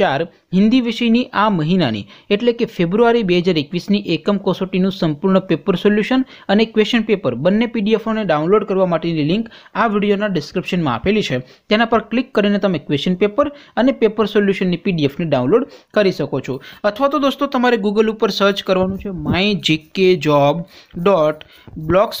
ચાર હિન્દી વિષયની આ મહિનાની એટલે કે ફેબ્રુઆરી બે હજાર એકવીસની એકમ કસોટીનું સંપૂર્ણ પેપર સોલ્યુશન અને ક્વેશ્ચન પેપર બંને પીડીએફોને ડાઉનલોડ કરવા માટેની લિંક આ વિડીયોના ડિસ્ક્રિપ્શનમાં આપેલી છે તેના પર ક્લિક કરીને તમે ક્વેશ્ચન પેપર અને પેપર સોલ્યુશનની પીડીએફને ડાઉનલોડ કરી શકો છો અથવા તો દોસ્તો તમારે ગૂગલ ઉપર સર્ચ કરવાનું છે my GK job dot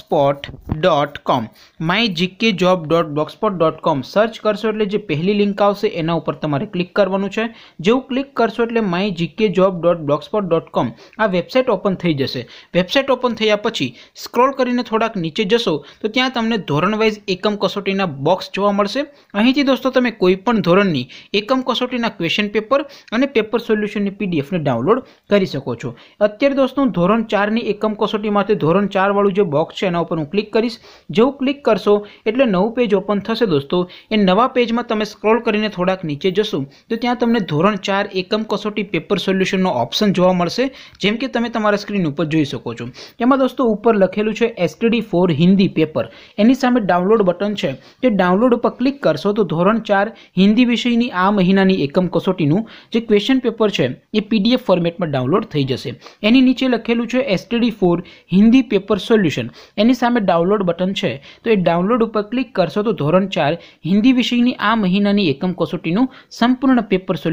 spot dot com my GK job dot blogspot dot com search કરશો એટલે જે પહેલી લિંક આવશે એના ઉપર તમારે ક્લિક કરવાનું છે જેવું ક્લિક કરશો એટલે my GK job dot blogspot dot com આ વેબસાઇટ ઓપન થઈ જશે વેબસાઇટ ઓપન થયા પછી સ્ક્રોલ કરીને થોડાક નીચે જશો તો ત્યાં તમને ધોરણ વાઇઝ એકમ કસોટીના બોક્સ જોવા મળશે અહીંથી દોસ્તો તમે કોઈપણ ધોરણની એકમ કસોટીના ક્વેશ્ચન પેપર અને પેપર સોલ્યુશનની પીડીએફને ડાઉનલોડ કરી શકો છો અત્યારે દોસ્તો ધોરણ ચારની એકમ કસોટીમાંથી ધોરણ ચારવાળું જે બોક્સ છે એના ઉપર હું ક્લિક કરીશ જેવું ક્લિક કરશો એટલે નવું પેજ ઓપન થશે દોસ્તો એ નવા પેજમાં તમે સ્ક્રોલ કરીને થોડાક નીચે જશો તો ત્યાં તમને ધોરણ ચાર એકમ કસોટી પેપર સોલ્યુશનનો ઓપ્શન જોવા મળશે જેમ કે તમે તમારા સ્ક્રીન ઉપર જોઈ શકો છો એમાં દોસ્તો ઉપર લખેલું છે એસટીડી ફોર હિન્દી પેપર એની સામે ડાઉનલોડ બટન છે તે ડાઉનલોડ ઉપર ક્લિક કરશો તો ધોરણ ચાર હિન્દી વિષયની આ મહિનાની એકમ કસોટીનું જે ક્વેશ્ચન પેપર છે એ પીડીએફ ફોર્મેટમાં ડાઉનલોડ થઈ જશે એની નીચે લખેલું છે STD four Hindi paper solution એની સામે ડાઉનલોડ બટન છે તો એ ડાઉનલોડ ઉપર ક્લિક કરશો તો ધોરણ ચાર હિન્દી વિષયની આ મહિનાની એકમ કસોટીનું સંપૂર્ણ પેપર સોલ્યુશન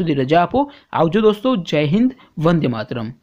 સુધી રજા આપો આવજો દોસ્તો જય હિન્દ વંદે માતરમ